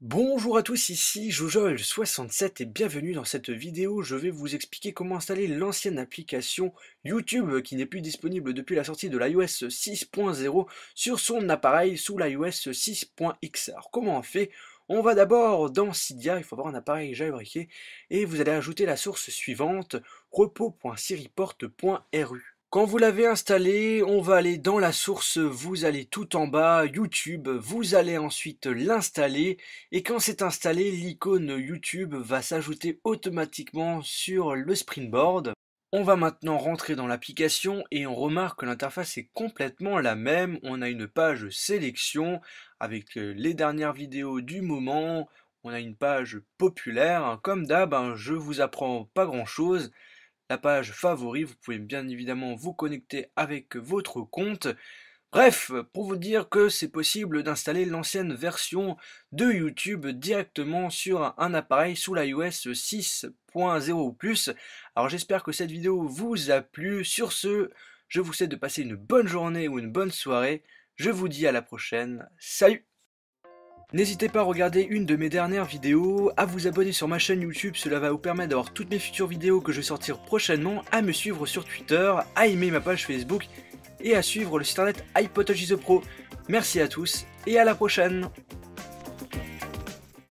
Bonjour à tous, ici Joujol67 et bienvenue dans cette vidéo. Je vais vous expliquer comment installer l'ancienne application YouTube qui n'est plus disponible depuis la sortie de l'iOS 6.0 sur son appareil sous l'iOS 6.x. Alors comment on fait on va d'abord dans Cydia, il faut avoir un appareil déjà jailbreaké, et vous allez ajouter la source suivante, repos.siriport.ru. Quand vous l'avez installé, on va aller dans la source, vous allez tout en bas, YouTube, vous allez ensuite l'installer et quand c'est installé, l'icône YouTube va s'ajouter automatiquement sur le Springboard. On va maintenant rentrer dans l'application et on remarque que l'interface est complètement la même. On a une page sélection avec euh, les dernières vidéos du moment. On a une page populaire. Comme d'hab, hein, je vous apprends pas grand chose page favori. Vous pouvez bien évidemment vous connecter avec votre compte. Bref, pour vous dire que c'est possible d'installer l'ancienne version de YouTube directement sur un appareil sous l'iOS 6.0 ou plus. Alors j'espère que cette vidéo vous a plu. Sur ce, je vous souhaite de passer une bonne journée ou une bonne soirée. Je vous dis à la prochaine. Salut N'hésitez pas à regarder une de mes dernières vidéos, à vous abonner sur ma chaîne YouTube, cela va vous permettre d'avoir toutes mes futures vidéos que je vais sortir prochainement, à me suivre sur Twitter, à aimer ma page Facebook et à suivre le site internet the Merci à tous et à la prochaine